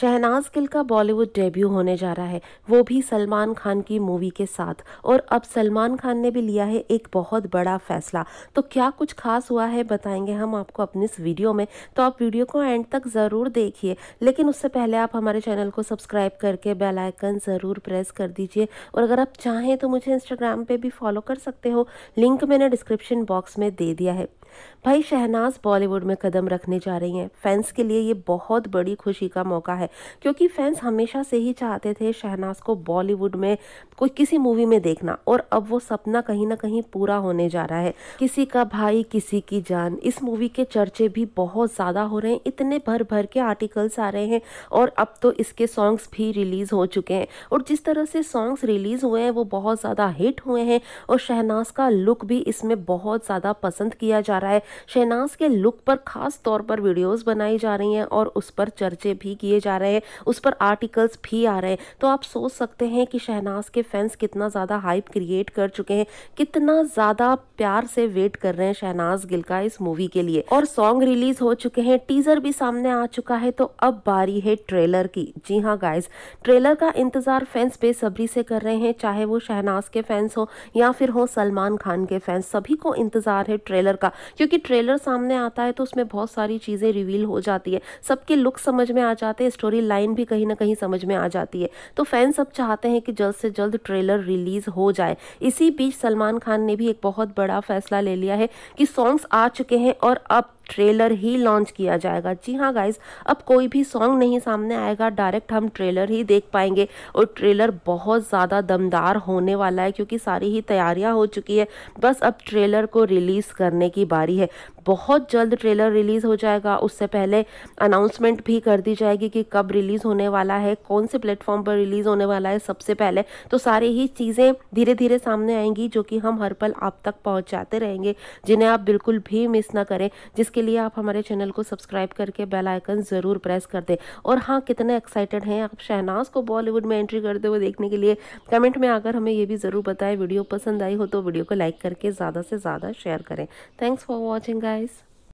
शहनाज गिल का बॉलीवुड डेब्यू होने जा रहा है वो भी सलमान खान की मूवी के साथ और अब सलमान खान ने भी लिया है एक बहुत बड़ा फैसला तो क्या कुछ खास हुआ है बताएंगे हम आपको अपनी इस वीडियो में तो आप वीडियो को एंड तक ज़रूर देखिए लेकिन उससे पहले आप हमारे चैनल को सब्सक्राइब करके बेलाइकन ज़रूर प्रेस कर दीजिए और अगर आप चाहें तो मुझे इंस्टाग्राम पर भी फॉलो कर सकते हो लिंक मैंने डिस्क्रिप्शन बॉक्स में दे दिया है भाई शहनाज बॉलीवुड में कदम रखने जा रही हैं फैंस के लिए ये बहुत बड़ी खुशी का मौका है है क्योंकि फैंस हमेशा से ही चाहते थे शहनाज को बॉलीवुड में कोई किसी मूवी में देखना और अब वो सपना कहीं ना कहीं पूरा होने जा रहा है किसी का भाई किसी की जान इस मूवी के चर्चे भी बहुत ज़्यादा हो रहे हैं इतने भर भर के आर्टिकल्स आ रहे हैं और अब तो इसके सॉन्ग्स भी रिलीज़ हो चुके हैं और जिस तरह से सॉन्ग्स रिलीज़ हुए हैं वो बहुत ज़्यादा हिट हुए हैं और शहनाज का लुक भी इसमें बहुत ज़्यादा पसंद किया जा रहा है शहनाज के लुक पर खास तौर पर वीडियोज़ बनाई जा रही हैं और उस पर चर्चे भी किए जा आ रहे हैं उस पर आर्टिकल्स भी आ रहे हैं तो आप सोच सकते हैं कि शहनाज के फैंस कितना ज़्यादा हाइप क्रिएट कर चुके हैं कितना ज़्यादा प्यार से वेट कर रहे हैं शहनाज गिल का इस मूवी के लिए और सॉन्ग रिलीज हो चुके हैं टीजर भी सामने आ चुका है तो अब बारी है ट्रेलर की जी हाँ गाइज ट्रेलर का इंतजार फैंस बेसब्री से कर रहे हैं चाहे वो शहनाज के फैंस हो या फिर हो सलमान खान के फैंस सभी को इंतजार है ट्रेलर का क्योंकि ट्रेलर सामने आता है तो उसमें बहुत सारी चीजें रिवील हो जाती है सबके लुक समझ में आ जाते हैं स्टोरी लाइन भी कहीं ना कहीं समझ में आ जाती है तो फैंस अब चाहते हैं कि जल्द से जल्द ट्रेलर रिलीज हो जाए इसी बीच सलमान खान ने भी एक बहुत बड़ा फैसला ले लिया है कि सॉन्ग्स आ चुके हैं और अब ट्रेलर ही लॉन्च किया जाएगा जी हाँ गाइज अब कोई भी सॉन्ग नहीं सामने आएगा डायरेक्ट हम ट्रेलर ही देख पाएंगे और ट्रेलर बहुत ज़्यादा दमदार होने वाला है क्योंकि सारी ही तैयारियां हो चुकी है बस अब ट्रेलर को रिलीज़ करने की बारी है बहुत जल्द ट्रेलर रिलीज़ हो जाएगा उससे पहले अनाउंसमेंट भी कर दी जाएगी कि कब रिलीज़ होने वाला है कौन से प्लेटफॉर्म पर रिलीज़ होने वाला है सबसे पहले तो सारी ही चीज़ें धीरे धीरे सामने आएंगी जो कि हम हर पल आप तक पहुँचाते रहेंगे जिन्हें आप बिल्कुल भी मिस ना करें जिस के लिए आप हमारे चैनल को सब्सक्राइब करके बेल आइकन ज़रूर प्रेस कर दें और हाँ कितने एक्साइटेड हैं आप शहनाज को बॉलीवुड में एंट्री करते हुए देखने के लिए कमेंट में आकर हमें ये भी ज़रूर बताएं वीडियो पसंद आई हो तो वीडियो को लाइक करके ज़्यादा से ज़्यादा शेयर करें थैंक्स फॉर वॉचिंग गाइज़